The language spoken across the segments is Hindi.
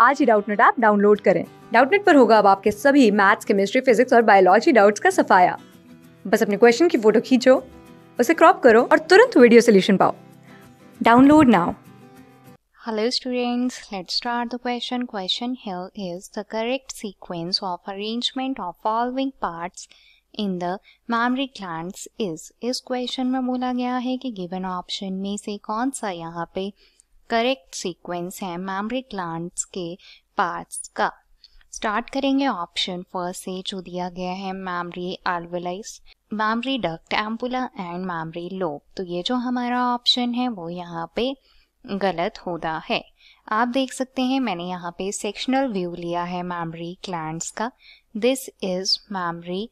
आज ही डाउटनेट ऐप डाउनलोड करें डाउटनेट पर होगा अब आपके सभी मैथ्स केमिस्ट्री फिजिक्स और बायोलॉजी डाउट्स का सफाया बस अपने क्वेश्चन की फोटो खींचो उसे क्रॉप करो और तुरंत वीडियो सोल्यूशन पाओ download now hello students let's start the question question here is the correct sequence of arrangement of following parts in the mammary glands is इस क्वेश्चन में बोला गया है कि गिवन ऑप्शन में से कौन सा यहाँ पे करेक्ट सीक्वेंस है मैमरी ग्लैंड्स के पार्ट्स का स्टार्ट करेंगे ऑप्शन फर्स्ट से जो दिया गया है mammary alveolus mammary duct ampulla and mammary lobe तो ये जो हमारा ऑप्शन है वो यहाँ पे गलत होता है आप देख सकते हैं मैंने यहाँ पे सेक्शनल व्यू लिया है मैमरी क्लैंड का this is mammary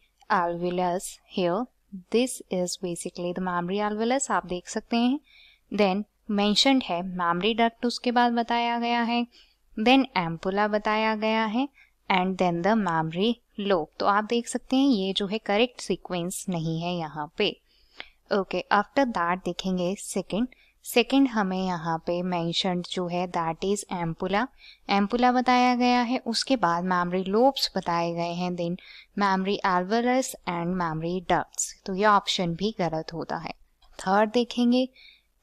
alveolus here this is basically the mammary alveolus आप देख सकते हैं देन मैंशनड है मैमरी डक्ट उसके बाद बताया गया है देन एम्पुला बताया गया है and then the mammary lobe तो आप देख सकते हैं ये जो है करेक्ट सिक्वेंस नहीं है यहाँ पे ओके आफ्टर दैट देखेंगे सेकेंड सेकेंड हमें यहाँ पे मैंशनड जो है दैट इज एम्पुला एम्पुला बताया गया है उसके बाद मैमरी लोब्स बताए गए हैं then mammary alveolus and mammary ducts तो ये ऑप्शन भी गलत होता है थर्ड देखेंगे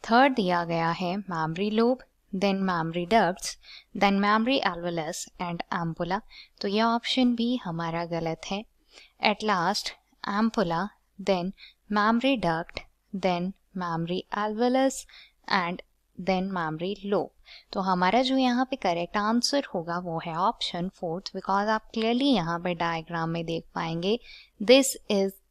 थर्ड दिया गया है mammary lobe then mammary ducts then mammary alveolus and ampulla तो यह ऑप्शन भी हमारा गलत है at last ampulla then mammary duct then mammary alveolus and then mammary lobe तो हमारा जो यहाँ पे करेक्ट आंसर होगा वो है ऑप्शन फोर्थ बिकॉज आप क्लियरली यहाँ पे डायग्राम में देख पाएंगे दिस इज